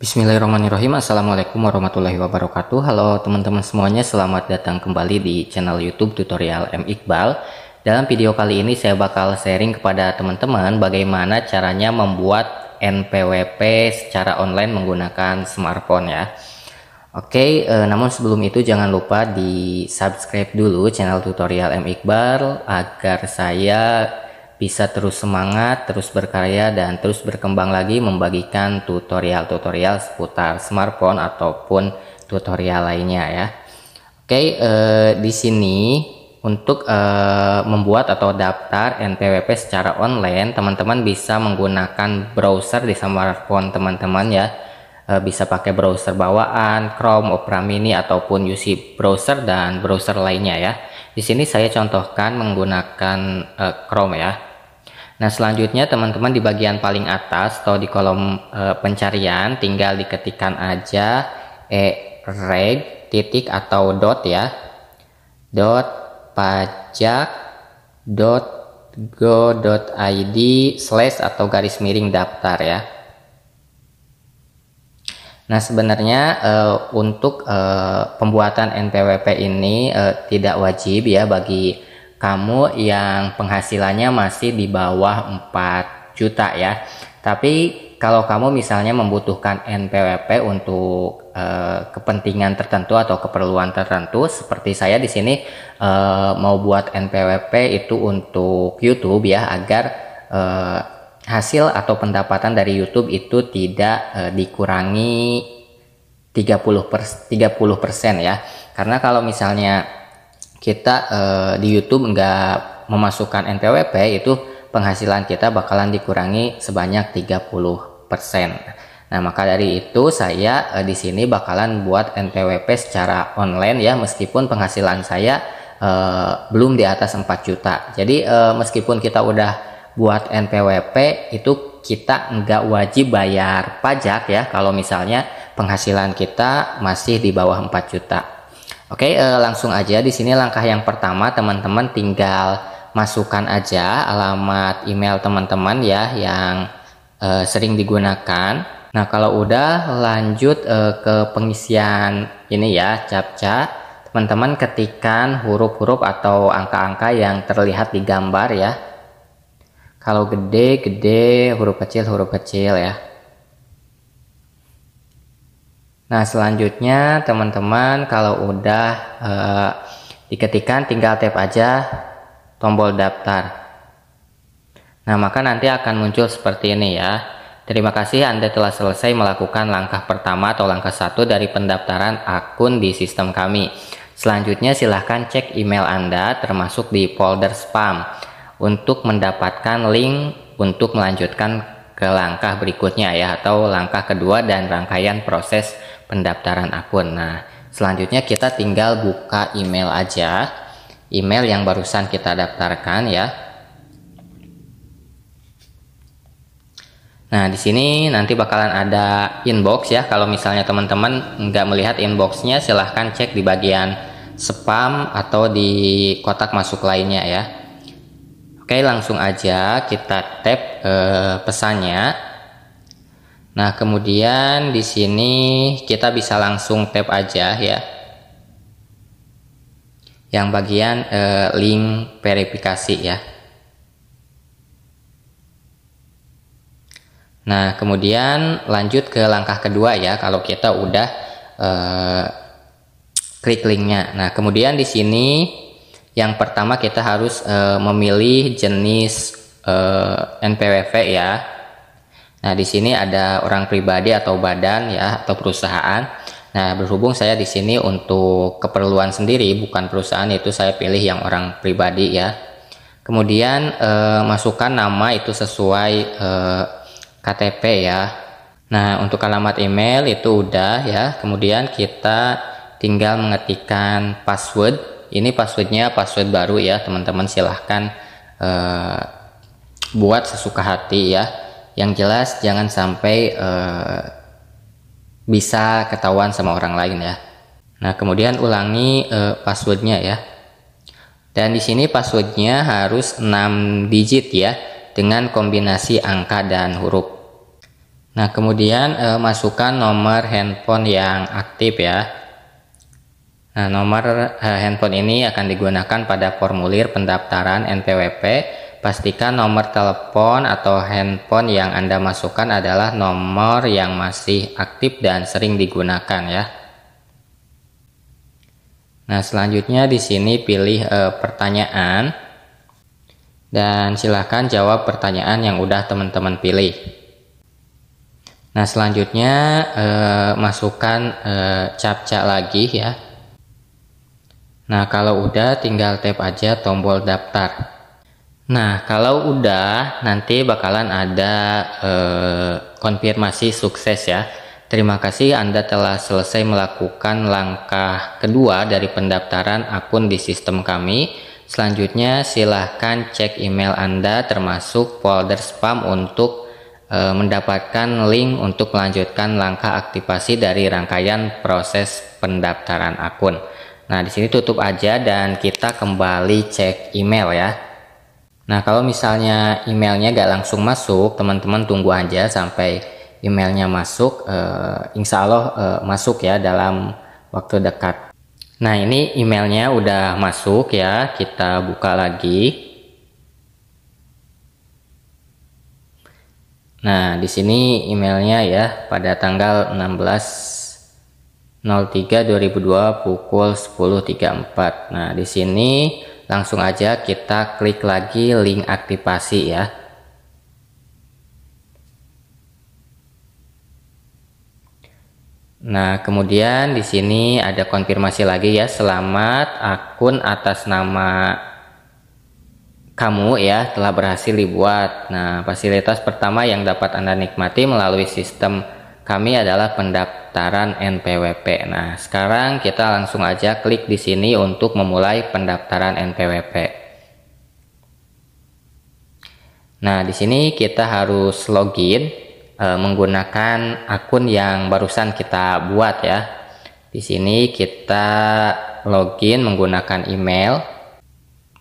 Bismillahirrahmanirrahim Assalamualaikum warahmatullahi wabarakatuh Halo teman-teman semuanya selamat datang kembali di channel youtube tutorial M Iqbal Dalam video kali ini saya bakal sharing kepada teman-teman bagaimana caranya membuat NPWP secara online menggunakan smartphone ya Oke, eh, namun sebelum itu jangan lupa di subscribe dulu channel tutorial M Iqbal agar saya bisa terus semangat, terus berkarya, dan terus berkembang lagi membagikan tutorial-tutorial seputar smartphone ataupun tutorial lainnya ya. Oke, eh, di sini untuk eh, membuat atau daftar NPWP secara online, teman-teman bisa menggunakan browser di smartphone teman-teman ya. Eh, bisa pakai browser bawaan, Chrome, Opera Mini, ataupun UC browser dan browser lainnya ya. Di sini saya contohkan menggunakan eh, Chrome ya. Nah, selanjutnya teman-teman di bagian paling atas atau di kolom e, pencarian tinggal diketikkan aja e, reg titik atau dot ya. dot pajak dot go dot id slash atau garis miring daftar ya. Nah, sebenarnya e, untuk e, pembuatan NPWP ini e, tidak wajib ya bagi kamu yang penghasilannya masih di bawah 4 juta ya. Tapi kalau kamu misalnya membutuhkan NPWP untuk e, kepentingan tertentu atau keperluan tertentu, seperti saya di sini e, mau buat NPWP itu untuk YouTube ya agar e, hasil atau pendapatan dari YouTube itu tidak dikurangi 30 per, 30 persen ya. Karena kalau misalnya kita eh, di YouTube nggak memasukkan NPWP itu penghasilan kita bakalan dikurangi sebanyak 30%. Nah, maka dari itu saya eh, di sini bakalan buat NPWP secara online ya meskipun penghasilan saya eh, belum di atas 4 juta. Jadi meskipun kita udah buat NPWP itu kita nggak wajib bayar pajak ya kalau misalnya penghasilan kita masih di bawah 4 juta. Oke, eh, langsung aja di sini langkah yang pertama teman-teman tinggal masukkan aja alamat email teman-teman ya yang eh, sering digunakan. Nah, kalau udah lanjut eh, ke pengisian ini ya captcha. Teman-teman ketikkan huruf-huruf atau angka-angka yang terlihat di gambar ya. Kalau gede, gede, huruf kecil, huruf kecil ya. Nah, selanjutnya teman-teman kalau udah eh, diketikkan tinggal tap aja tombol daftar. Nah, maka nanti akan muncul seperti ini ya. Terima kasih Anda telah selesai melakukan langkah pertama atau langkah satu dari pendaftaran akun di sistem kami. Selanjutnya silahkan cek email Anda termasuk di folder spam untuk mendapatkan link untuk melanjutkan ke langkah berikutnya ya atau langkah kedua dan rangkaian proses pendaftaran akun. Nah, selanjutnya kita tinggal buka email aja. Email yang barusan kita daftarkan ya. Nah, di sini nanti bakalan ada inbox ya. Kalau misalnya teman-teman nggak melihat inboxnya, silahkan cek di bagian spam atau di kotak masuk lainnya ya. Oke, langsung aja kita tap eh, pesannya. Nah, kemudian di sini kita bisa langsung tap aja ya. Yang bagian eh, link verifikasi ya. Nah, kemudian lanjut ke langkah kedua ya kalau kita udah eh, klik linknya. Nah, kemudian di sini yang pertama kita harus e, memilih jenis e, eh, NPWP ya. Nah, di sini ada orang pribadi atau badan ya atau perusahaan. Nah, berhubung saya di sini untuk keperluan sendiri bukan perusahaan itu saya pilih yang orang pribadi ya. Kemudian e, masukkan nama itu sesuai e, KTP ya. Nah, untuk alamat email itu udah ya. Kemudian kita tinggal mengetikkan password ini passwordnya password baru ya teman-teman silahkan uh, buat sesuka hati ya. Yang jelas jangan sampai uh, bisa ketahuan sama orang lain ya. Nah kemudian ulangi uh, passwordnya ya. Dan di sini passwordnya harus 6 digit ya dengan kombinasi angka dan huruf. Nah kemudian masukkan nomor handphone yang aktif ya. Nah, nomor eh, handphone ini akan digunakan pada formulir pendaftaran NPWP. Pastikan nomor telepon atau handphone yang Anda masukkan adalah nomor yang masih aktif dan sering digunakan ya. Nah, selanjutnya di sini pilih eh, pertanyaan dan silahkan jawab pertanyaan yang udah teman-teman pilih. Nah, selanjutnya eh, masukkan eh, captcha lagi ya. Nah, kalau udah tinggal tap aja tombol daftar. Nah, kalau udah nanti bakalan ada eh, konfirmasi sukses ya. Terima kasih Anda telah selesai melakukan langkah kedua dari pendaftaran akun di sistem kami. Selanjutnya silahkan cek email Anda termasuk folder spam untuk e, mendapatkan link untuk melanjutkan langkah aktivasi dari rangkaian proses pendaftaran akun. Nah, di sini tutup aja dan kita kembali cek email ya. Nah, kalau misalnya emailnya gak langsung masuk, teman-teman tunggu aja sampai emailnya masuk. E, insya Allah e, masuk ya dalam waktu dekat. Nah, ini emailnya udah masuk ya. Kita buka lagi. Nah, di sini emailnya ya pada tanggal 16 03 2002 pukul 10.34. Nah, di sini langsung aja kita klik lagi link aktivasi ya. Nah, kemudian di sini ada konfirmasi lagi ya, selamat akun atas nama kamu ya telah berhasil dibuat. Nah, fasilitas pertama yang dapat Anda nikmati melalui sistem kami adalah pendaftaran NPWP. Nah, sekarang kita langsung aja klik di sini untuk memulai pendaftaran NPWP. Nah, di sini kita harus login e, menggunakan akun yang barusan kita buat ya. Di sini kita login menggunakan email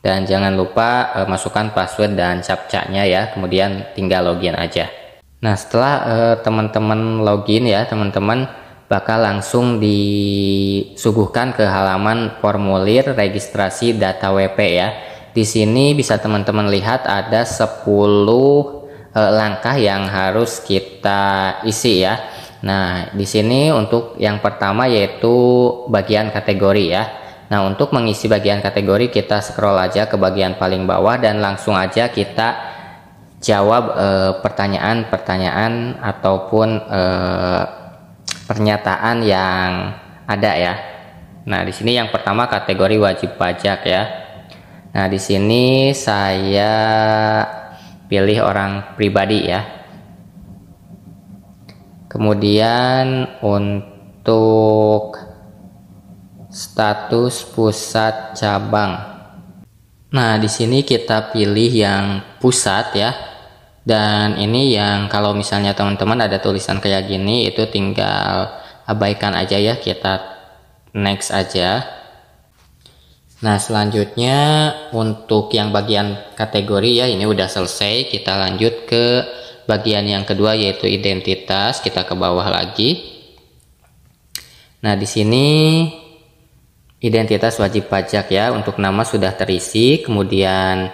dan jangan lupa e, masukkan password dan captcha-nya ya. Kemudian tinggal login aja. Nah, setelah eh, teman-teman uh, login ya, teman-teman bakal langsung disuguhkan ke halaman formulir registrasi data WP ya. Di sini bisa teman-teman lihat ada 10 uh, eh, langkah yang harus kita isi ya. Nah, di sini untuk yang pertama yaitu bagian kategori ya. Nah, untuk mengisi bagian kategori kita scroll aja ke bagian paling bawah dan langsung aja kita jawab pertanyaan-pertanyaan eh, ataupun eh, pernyataan yang ada ya. Nah, di sini yang pertama kategori wajib pajak ya. Nah, di sini saya pilih orang pribadi ya. Kemudian untuk status pusat cabang. Nah, di sini kita pilih yang pusat ya dan ini yang kalau misalnya teman-teman ada tulisan kayak gini itu tinggal abaikan aja ya kita next aja nah selanjutnya untuk yang bagian kategori ya ini udah selesai kita lanjut ke bagian yang kedua yaitu identitas kita ke bawah lagi nah di sini identitas wajib pajak ya untuk nama sudah terisi kemudian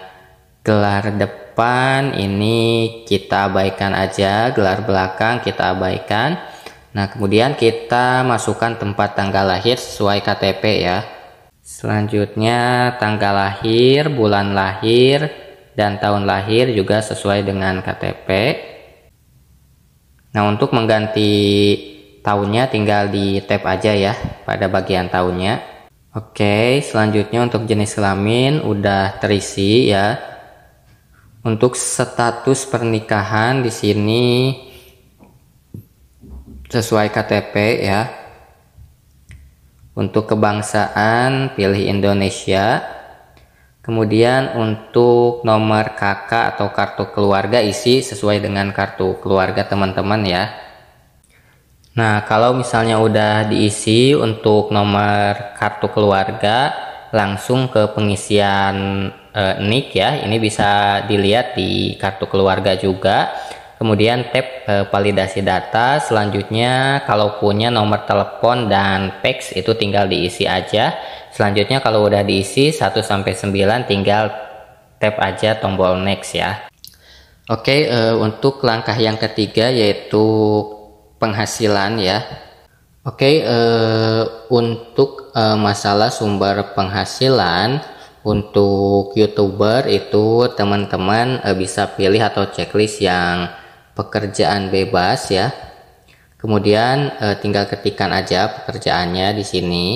gelar depan depan ini kita abaikan aja gelar belakang kita abaikan nah kemudian kita masukkan tempat tanggal lahir sesuai KTP ya selanjutnya tanggal lahir bulan lahir dan tahun lahir juga sesuai dengan KTP nah untuk mengganti tahunnya tinggal di tab aja ya pada bagian tahunnya Oke, selanjutnya untuk jenis kelamin udah terisi ya. Untuk status pernikahan di sini sesuai KTP ya. Untuk kebangsaan pilih Indonesia. Kemudian untuk nomor KK atau kartu keluarga isi sesuai dengan kartu keluarga teman-teman ya. Nah, kalau misalnya udah diisi untuk nomor kartu keluarga langsung ke pengisian uh, eh, NIK ya. Ini bisa dilihat di kartu keluarga juga. Kemudian tab uh, validasi data. Selanjutnya kalau punya nomor telepon dan fax itu tinggal diisi aja. Selanjutnya kalau udah diisi 1 sampai 9 tinggal tap aja tombol next ya. Oke, uh, untuk langkah yang ketiga yaitu penghasilan ya. Oke, okay, uh, untuk uh, masalah sumber penghasilan, untuk youtuber itu teman-teman eh, bisa pilih atau checklist yang pekerjaan bebas ya kemudian eh, tinggal ketikkan aja pekerjaannya di sini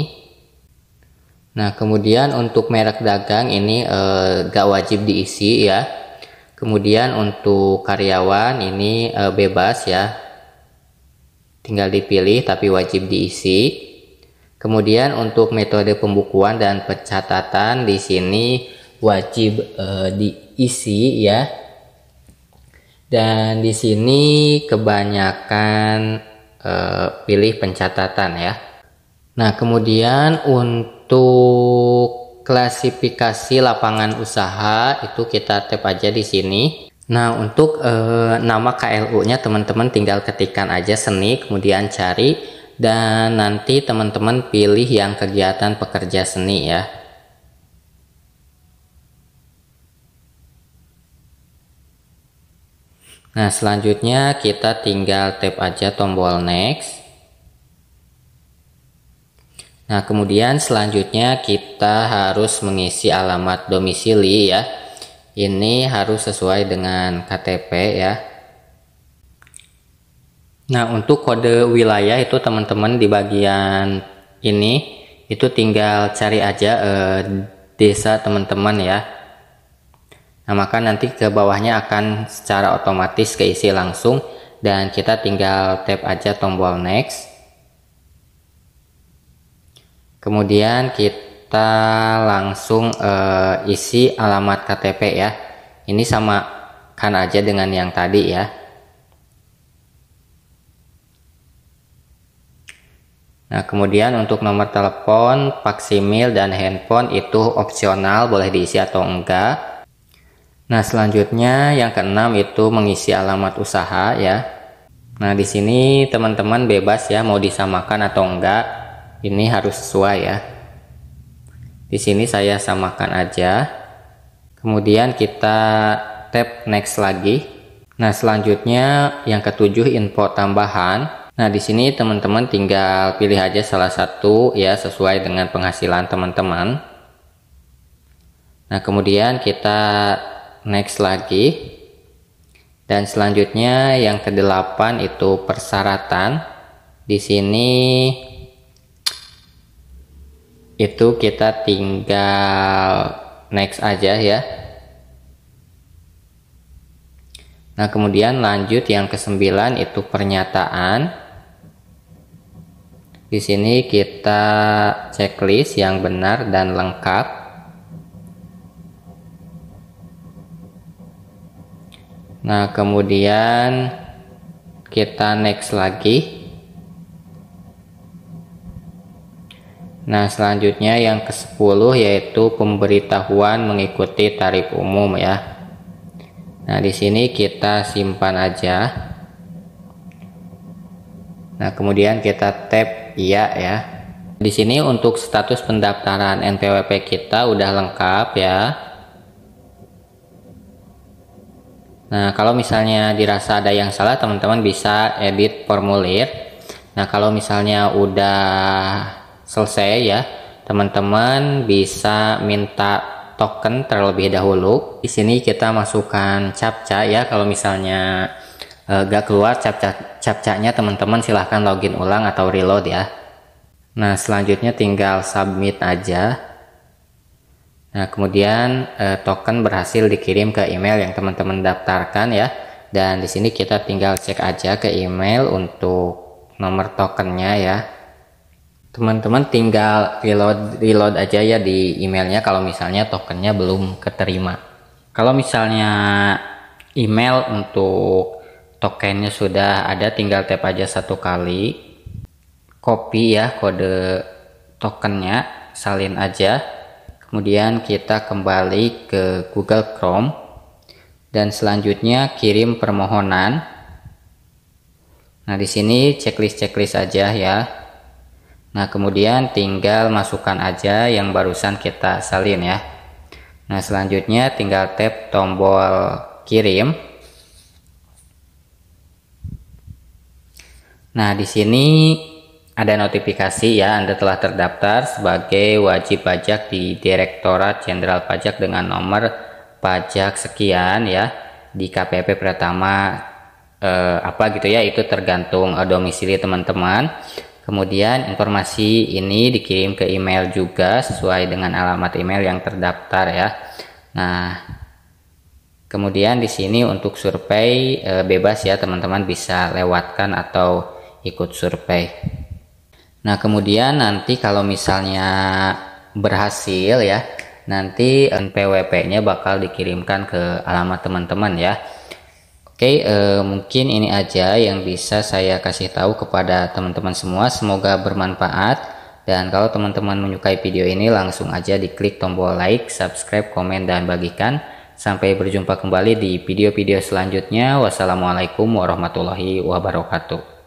nah kemudian untuk merek dagang ini eh, gak wajib diisi ya kemudian untuk karyawan ini bebas ya tinggal dipilih tapi wajib diisi Kemudian untuk metode pembukuan dan pencatatan di sini wajib e, diisi ya. Dan di sini kebanyakan e, pilih pencatatan ya. Nah, kemudian untuk klasifikasi lapangan usaha itu kita tap aja di sini. Nah, untuk e, nama KLU-nya teman-teman tinggal ketikkan aja seni kemudian cari dan nanti teman-teman pilih yang kegiatan pekerja seni ya. Nah selanjutnya kita tinggal tap aja tombol next. Nah kemudian selanjutnya kita harus mengisi alamat domisili ya. Ini harus sesuai dengan KTP ya. Nah, untuk kode wilayah itu teman-teman di bagian ini itu tinggal cari aja eh, desa teman-teman ya. Nah, maka nanti ke bawahnya akan secara otomatis keisi langsung dan kita tinggal tap aja tombol next. Kemudian kita langsung eh, isi alamat KTP ya. Ini sama kan aja dengan yang tadi ya. Nah, kemudian untuk nomor telepon, faksimil, dan handphone itu opsional, boleh diisi atau enggak. Nah, selanjutnya yang keenam itu mengisi alamat usaha ya. Nah, di sini teman-teman bebas ya mau disamakan atau enggak. Ini harus sesuai ya. Di sini saya samakan aja. Kemudian kita tap next lagi. Nah, selanjutnya yang ketujuh info tambahan. Nah, di sini teman-teman tinggal pilih aja salah satu ya sesuai dengan penghasilan teman-teman. Nah, kemudian kita next lagi. Dan selanjutnya yang kedelapan itu persyaratan. Di sini itu kita tinggal next aja ya. Nah, kemudian lanjut yang kesembilan itu pernyataan. Di sini kita checklist yang benar dan lengkap. Nah, kemudian kita next lagi. Nah, selanjutnya yang ke-10 yaitu pemberitahuan mengikuti tarif umum ya. Nah, di sini kita simpan aja. Nah, kemudian kita tap iya ya. Di sini untuk status pendaftaran NPWP kita udah lengkap ya. Nah, kalau misalnya dirasa ada yang salah, teman-teman bisa edit formulir. Nah, kalau misalnya udah selesai ya, teman-teman bisa minta token terlebih dahulu. Di sini kita masukkan captcha ya kalau misalnya uh, gak keluar captcha captchanya teman-teman silahkan login ulang atau reload ya nah selanjutnya tinggal submit aja nah kemudian uh, token berhasil dikirim ke email yang teman-teman daftarkan ya dan di sini kita tinggal cek aja ke email untuk nomor tokennya ya teman-teman tinggal reload reload aja ya di emailnya kalau misalnya tokennya belum keterima kalau misalnya email untuk tokennya sudah ada tinggal tap aja satu kali copy ya kode tokennya salin aja kemudian kita kembali ke Google Chrome dan selanjutnya kirim permohonan nah di sini checklist checklist aja ya nah kemudian tinggal masukkan aja yang barusan kita salin ya nah selanjutnya tinggal tap tombol kirim Nah, di sini ada notifikasi ya, Anda telah terdaftar sebagai wajib pajak di Direktorat Jenderal Pajak dengan nomor pajak sekian ya di KPP pertama eh, apa gitu ya, itu tergantung eh, domisili teman-teman. Kemudian informasi ini dikirim ke email juga sesuai dengan alamat email yang terdaftar ya. Nah, kemudian di sini untuk survei eh, bebas ya teman-teman bisa lewatkan atau ikut survei. Nah, kemudian nanti kalau misalnya berhasil ya, nanti NPWP-nya bakal dikirimkan ke alamat teman-teman ya. Oke, eh, mungkin ini aja yang bisa saya kasih tahu kepada teman-teman semua. Semoga bermanfaat. Dan kalau teman-teman menyukai video ini, langsung aja diklik tombol like, subscribe, komen, dan bagikan. Sampai berjumpa kembali di video-video selanjutnya. Wassalamualaikum warahmatullahi wabarakatuh.